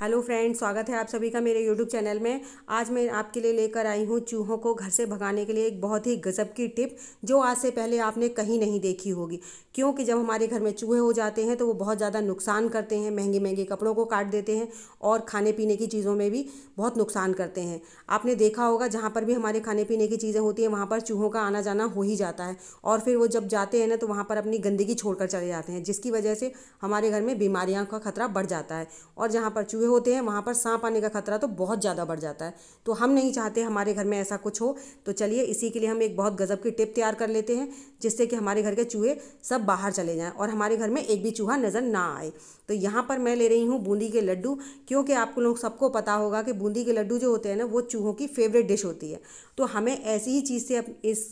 hello friends स्वागत है आप सभी का मेरे यूट्यूब चैनल में आज मैं आपके लिए लेकर आई हूँ चूहों को घर से भगाने के लिए एक बहुत ही गजब की टिप जो आज से पहले आपने कहीं नहीं देखी होगी क्योंकि जब हमारे घर में चूहे हो जाते हैं तो वो बहुत ज़्यादा नुकसान करते हैं महंगे महंगे कपड़ों को काट देते हैं और खाने पीने की चीज़ों में भी बहुत नुकसान करते हैं आपने देखा होगा जहाँ पर भी हमारे खाने पीने की चीज़ें होती हैं वहाँ पर चूहों का आना जाना हो ही जाता है और फिर वो जब जाते हैं ना तो वहाँ पर अपनी गंदगी छोड़कर चले जाते हैं जिसकी वजह से हमारे घर में बीमारियाँ का खतरा बढ़ जाता है और जहाँ पर चूहे हुए होते हैं वहाँ पर सांप आने का खतरा तो बहुत ज़्यादा बढ़ जाता है तो हम नहीं चाहते हमारे घर में ऐसा कुछ हो तो चलिए इसी के लिए हम एक बहुत गज़ब की टिप तैयार कर लेते हैं जिससे कि हमारे घर के चूहे सब बाहर चले जाएँ और हमारे घर में एक भी चूहा नज़र ना आए तो यहाँ पर मैं ले रही हूँ बूंदी के लड्डू क्योंकि आप लोग सबको पता होगा कि बूंदी के लड्डू जो होते हैं ना वो चूहों की फेवरेट डिश होती है तो हमें ऐसी ही चीज़ से इस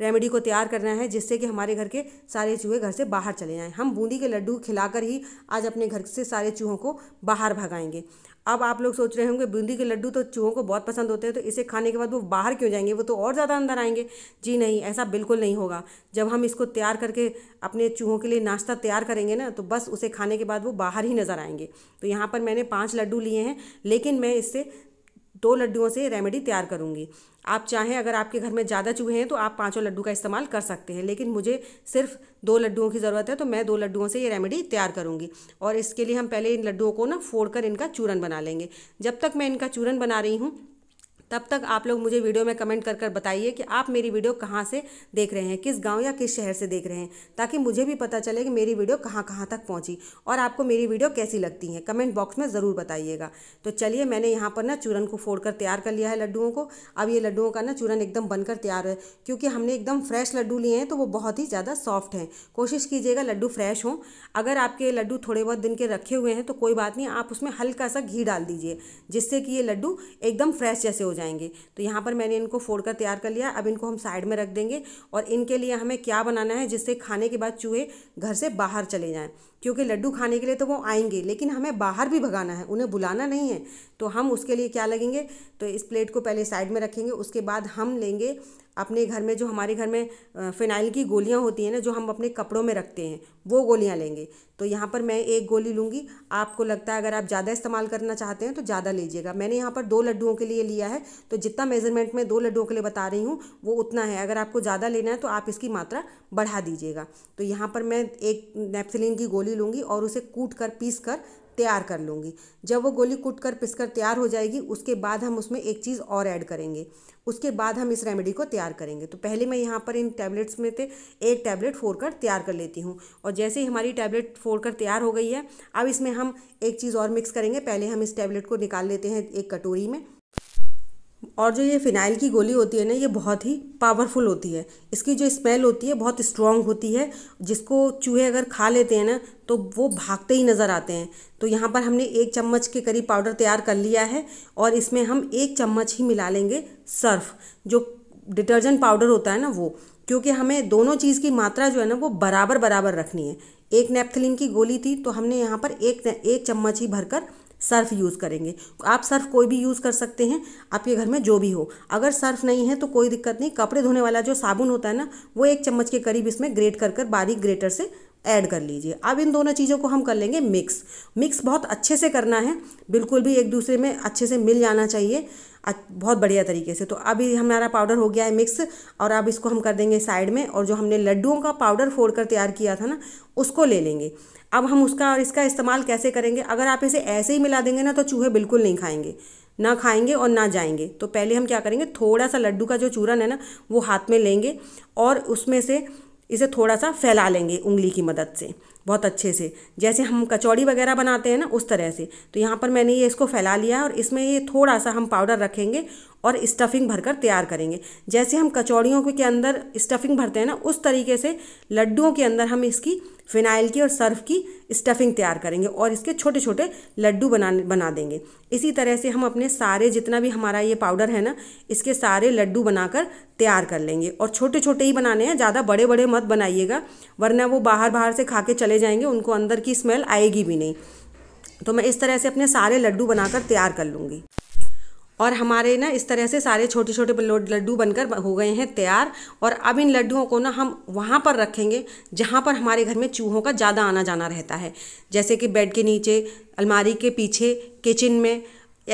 रेमेडी को तैयार करना है जिससे कि हमारे घर के सारे चूहे घर से बाहर चले जाएँ हम बूंदी के लड्डू खिलाकर ही आज अपने घर से सारे चूहों को बाहर भगाएंगे अब आप लोग सोच रहे होंगे बूंदी के लड्डू तो चूहों को बहुत पसंद होते हैं तो इसे खाने के बाद वो बाहर क्यों जाएंगे वो तो और ज़्यादा अंदर आएंगे जी नहीं ऐसा बिल्कुल नहीं होगा जब हम इसको तैयार करके अपने चूहों के लिए नाश्ता तैयार करेंगे ना तो बस उसे खाने के बाद वो बाहर ही नज़र आएंगे तो यहाँ पर मैंने पाँच लड्डू लिए हैं लेकिन मैं इससे दो लड्डुओं से रेमेडी तैयार करूँगी आप चाहें अगर आपके घर में ज़्यादा चूहे हैं तो आप पाँचों लड्डू का इस्तेमाल कर सकते हैं लेकिन मुझे सिर्फ दो लड्डुओं की ज़रूरत है तो मैं दो लड्डुओं से ये रेमेडी तैयार करूँगी और इसके लिए हम पहले इन लड्डुओं को ना फोड़ कर इनका चूरन बना लेंगे जब तक मैं इनका चूरन बना रही हूँ तब तक आप लोग मुझे वीडियो में कमेंट कर कर बताइए कि आप मेरी वीडियो कहाँ से देख रहे हैं किस गाँव या किस शहर से देख रहे हैं ताकि मुझे भी पता चले कि मेरी वीडियो कहाँ कहाँ तक पहुँची और आपको मेरी वीडियो कैसी लगती है कमेंट बॉक्स में ज़रूर बताइएगा तो चलिए मैंने यहाँ पर ना चूरन को फोड़ कर तैयार कर लिया है लड्डुओं को अब ये लड्डुओं का ना चूरन एकदम बनकर तैयार है क्योंकि हमने एकदम फ्रेश लड्डू लिए हैं तो वो बहुत ही ज़्यादा सॉफ्ट हैं कोशिश कीजिएगा लड्डू फ्रेश हों अगर आपके लड्डू थोड़े बहुत दिन के रखे हुए हैं तो कोई बात नहीं आप उसमें हल्का सा घी डाल दीजिए जिससे कि ये लड्डू एकदम फ्रेश जैसे हो जाएंगे तो यहाँ पर मैंने इनको फोड़ कर तैयार कर लिया अब इनको हम साइड में रख देंगे और इनके लिए हमें क्या बनाना है जिससे खाने के बाद चूहे घर से बाहर चले जाएँ क्योंकि लड्डू खाने के लिए तो वो आएंगे लेकिन हमें बाहर भी भगाना है उन्हें बुलाना नहीं है तो हम उसके लिए क्या लगेंगे तो इस प्लेट को पहले साइड में रखेंगे उसके बाद हम लेंगे अपने घर में जो हमारे घर में फिनाइल की गोलियाँ होती हैं ना जो हम अपने कपड़ों में रखते हैं वो गोलियाँ लेंगे तो यहाँ पर मैं एक गोली लूँगी आपको लगता है अगर आप ज़्यादा इस्तेमाल करना चाहते हैं तो ज़्यादा लीजिएगा मैंने यहाँ पर दो लड्डुओं के लिए लिया है तो जितना मेज़रमेंट मैं दो लड्डुओं के लिए बता रही हूँ वो उतना है अगर आपको ज़्यादा लेना है तो आप इसकी मात्रा बढ़ा दीजिएगा तो यहाँ पर मैं एक नेपसिलिन की गोली लूँगी और उसे कूट कर पीस कर तैयार कर लूँगी जब वो गोली कूट कर पिस कर तैयार हो जाएगी उसके बाद हम उसमें एक चीज़ और ऐड करेंगे उसके बाद हम इस रेमेडी को तैयार करेंगे तो पहले मैं यहाँ पर इन टैबलेट्स में से एक टैबलेट फोड़ कर तैयार कर लेती हूँ और जैसे ही हमारी टैबलेट फोड़ कर तैयार हो गई है अब इसमें हम एक चीज़ और मिक्स करेंगे पहले हम इस टैबलेट को निकाल लेते हैं एक कटोरी में और जो ये फिनाइल की गोली होती है ना ये बहुत ही पावरफुल होती है इसकी जो स्मेल होती है बहुत स्ट्रॉन्ग होती है जिसको चूहे अगर खा लेते हैं ना तो वो भागते ही नज़र आते हैं तो यहाँ पर हमने एक चम्मच के करीब पाउडर तैयार कर लिया है और इसमें हम एक चम्मच ही मिला लेंगे सर्फ जो डिटर्जेंट पाउडर होता है ना वो क्योंकि हमें दोनों चीज़ की मात्रा जो है ना वो बराबर बराबर रखनी है एक नेपथलिन की गोली थी तो हमने यहाँ पर एक एक चम्मच ही भरकर सर्फ यूज़ करेंगे आप सर्फ कोई भी यूज़ कर सकते हैं आपके घर में जो भी हो अगर सर्फ नहीं है तो कोई दिक्कत नहीं कपड़े धोने वाला जो साबुन होता है ना वो एक चम्मच के करीब इसमें ग्रेट कर कर बारीक ग्रेटर से ऐड कर लीजिए अब इन दोनों चीज़ों को हम कर लेंगे मिक्स मिक्स बहुत अच्छे से करना है बिल्कुल भी एक दूसरे में अच्छे से मिल जाना चाहिए बहुत बढ़िया तरीके से तो अभी हमारा पाउडर हो गया है मिक्स और अब इसको हम कर देंगे साइड में और जो हमने लड्डुओं का पाउडर फोड़ कर तैयार किया था ना उसको ले लेंगे अब हम उसका और इसका इस्तेमाल कैसे करेंगे अगर आप इसे ऐसे ही मिला देंगे ना तो चूहे बिल्कुल नहीं खाएंगे ना खाएंगे और ना जाएंगे तो पहले हम क्या करेंगे थोड़ा सा लड्डू का जो चूरन है ना वो हाथ में लेंगे और उसमें से इसे थोड़ा सा फैला लेंगे उंगली की मदद से बहुत अच्छे से जैसे हम कचौड़ी वगैरह बनाते हैं ना उस तरह से तो यहाँ पर मैंने ये इसको फैला लिया और इसमें ये थोड़ा सा हम पाउडर रखेंगे और स्टफिंग भरकर तैयार करेंगे जैसे हम कचौड़ियों के अंदर स्टफिंग भरते हैं ना उस तरीके से लड्डुओं के अंदर हम इसकी फिनाइल की और सर्फ की स्टफिंग तैयार करेंगे और इसके छोटे छोटे लड्डू बना बना देंगे इसी तरह से हम अपने सारे जितना भी हमारा ये पाउडर है ना इसके सारे लड्डू बनाकर तैयार कर लेंगे और छोटे छोटे ही बनाने हैं ज़्यादा बड़े बड़े मत बनाइएगा वरना वो बाहर बाहर से खा के चले चले जाएंगे उनको अंदर की स्मेल आएगी भी नहीं तो मैं इस तरह से अपने सारे लड्डू बनाकर तैयार कर लूँगी और हमारे ना इस तरह से सारे छोटे छोटे लड्डू बनकर हो गए हैं तैयार और अब इन लड्डुओं को ना हम वहाँ पर रखेंगे जहाँ पर हमारे घर में चूहों का ज़्यादा आना जाना रहता है जैसे कि बेड के नीचे अलमारी के पीछे किचन में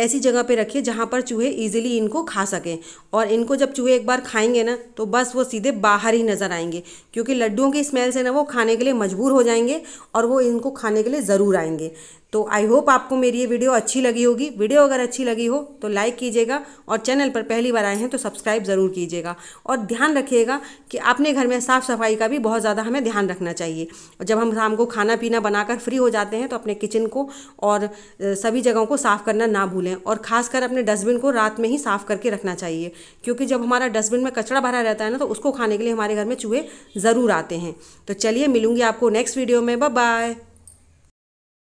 ऐसी जगह पे रखिए जहाँ पर चूहे ईजिली इनको खा सकें और इनको जब चूहे एक बार खाएंगे ना तो बस वो सीधे बाहर ही नज़र आएंगे क्योंकि लड्डुओं की स्मेल से ना वो खाने के लिए मजबूर हो जाएंगे और वो इनको खाने के लिए ज़रूर आएंगे तो आई होप आपको मेरी ये वीडियो अच्छी लगी होगी वीडियो अगर अच्छी लगी हो तो लाइक कीजिएगा और चैनल पर पहली बार आए हैं तो सब्सक्राइब ज़रूर कीजिएगा और ध्यान रखिएगा कि अपने घर में साफ़ सफाई का भी बहुत ज़्यादा हमें ध्यान रखना चाहिए और जब हम शाम को खाना पीना बनाकर फ्री हो जाते हैं तो अपने किचन को और सभी जगहों को साफ़ करना ना भूलें भूलें और खासकर अपने डस्टबिन को रात में ही साफ़ करके रखना चाहिए क्योंकि जब हमारा डस्टबिन में कचरा भरा रहता है ना तो उसको खाने के लिए हमारे घर में चूहे ज़रूर आते हैं तो चलिए मिलूंगी आपको नेक्स्ट वीडियो में बाय